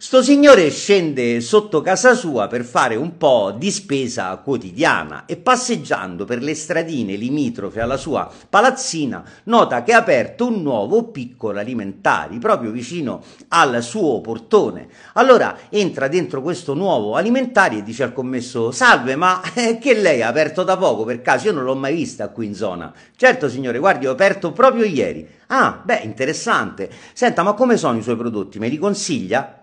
Sto signore scende sotto casa sua per fare un po' di spesa quotidiana e passeggiando per le stradine limitrofe alla sua palazzina nota che è aperto un nuovo piccolo alimentari proprio vicino al suo portone. Allora entra dentro questo nuovo alimentari e dice al commesso salve ma eh, che lei ha aperto da poco per caso io non l'ho mai vista qui in zona. Certo signore guardi ho aperto proprio ieri. Ah beh interessante. Senta ma come sono i suoi prodotti? Me li consiglia?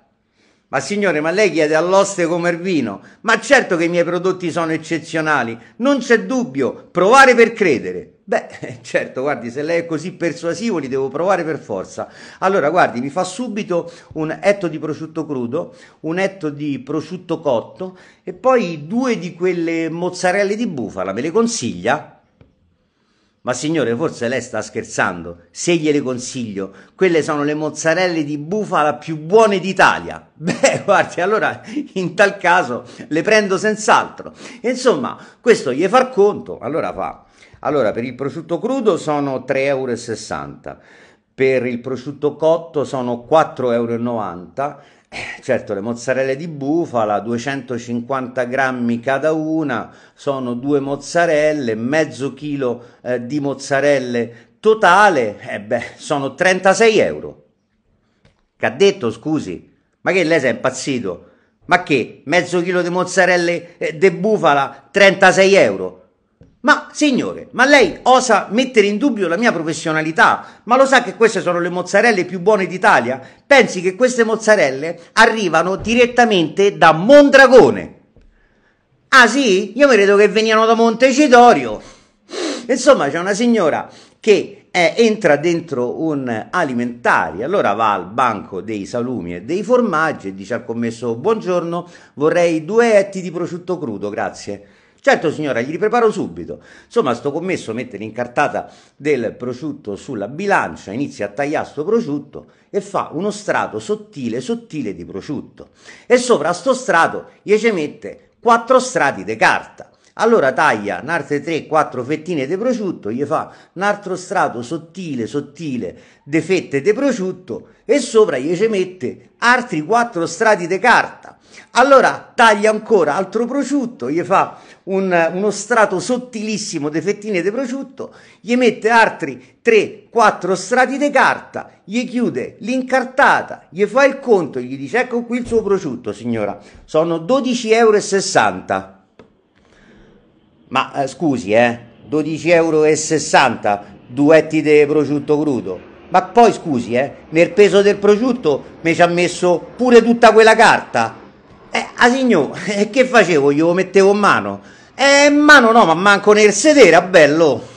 Ma signore, ma lei chiede all'oste come il vino? Ma certo che i miei prodotti sono eccezionali, non c'è dubbio, provare per credere. Beh, certo, guardi, se lei è così persuasivo li devo provare per forza. Allora, guardi, mi fa subito un etto di prosciutto crudo, un etto di prosciutto cotto e poi due di quelle mozzarelle di bufala, me le consiglia? Ma signore, forse lei sta scherzando. Se gliele consiglio, quelle sono le mozzarelle di bufala più buone d'Italia. Beh, guardi, allora in tal caso le prendo senz'altro. Insomma, questo gli fa conto. Allora fa. Allora, per il prosciutto crudo sono 3,60 euro. Per il prosciutto cotto sono 4,90 euro eh, certo, le mozzarelle di bufala, 250 grammi cada una, sono due mozzarelle, mezzo chilo eh, di mozzarelle totale, eh beh, sono 36 euro. Che ha detto, scusi? Ma che lei si è impazzito? Ma che, mezzo chilo di mozzarelle eh, de bufala, 36 euro? Ma signore, ma lei osa mettere in dubbio la mia professionalità? Ma lo sa che queste sono le mozzarelle più buone d'Italia? Pensi che queste mozzarelle arrivano direttamente da Mondragone? Ah sì? Io credo che veniano da Montecitorio. Insomma, c'è una signora che eh, entra dentro un alimentare, allora va al banco dei salumi e dei formaggi e dice al commesso: Buongiorno, vorrei due etti di prosciutto crudo, grazie. Certo signora, gli ripreparo subito. Insomma, sto commesso mette l'incartata del prosciutto sulla bilancia, inizia a tagliare sto prosciutto e fa uno strato sottile sottile di prosciutto. E sopra sto strato gli ci mette quattro strati di carta. Allora taglia un'altra 3-4 fettine di prosciutto, gli fa un altro strato sottile sottile di fette di prosciutto e sopra gli ci mette altri 4 strati di carta. Allora taglia ancora altro prosciutto, gli fa un, uno strato sottilissimo di fettine di prosciutto, gli mette altri 3-4 strati di carta, gli chiude l'incartata, gli fa il conto, gli dice ecco qui il suo prosciutto signora, sono 12,60 euro. Ma eh, scusi, eh, 12,60 euro duetti di prosciutto crudo. Ma poi scusi, eh, nel peso del prosciutto mi ci ha messo pure tutta quella carta. Eh, ah signor, eh, che facevo? Glielo mettevo in mano? Eh, in mano no, ma manco nel sedere, a bello.